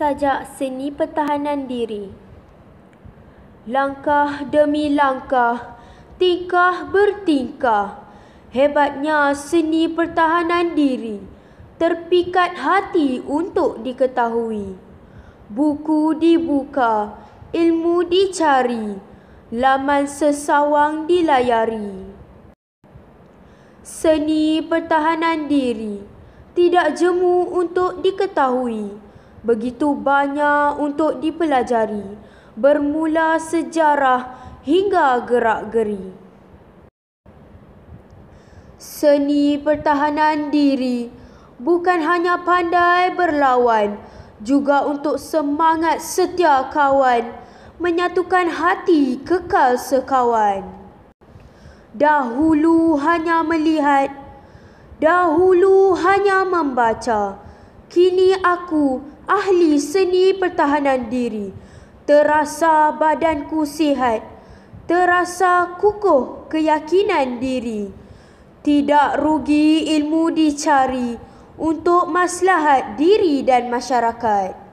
sajak seni pertahanan diri. Langkah demi langkah, tingkah bertingkah, hebatnya seni pertahanan diri, terpikat hati untuk diketahui. Buku dibuka, ilmu dicari, laman sesawang dilayari. Seni pertahanan diri tidak jemu untuk diketahui begitu banyak untuk dipelajari bermula sejarah hingga gerak-geri seni pertahanan diri bukan hanya pandai berlawan juga untuk semangat setia kawan menyatukan hati kekal sekawan dahulu hanya melihat dahulu hanya membaca kini aku ahli seni pertahanan diri. Terasa badanku sihat, terasa kukuh keyakinan diri. Tidak rugi ilmu dicari untuk maslahat diri dan masyarakat.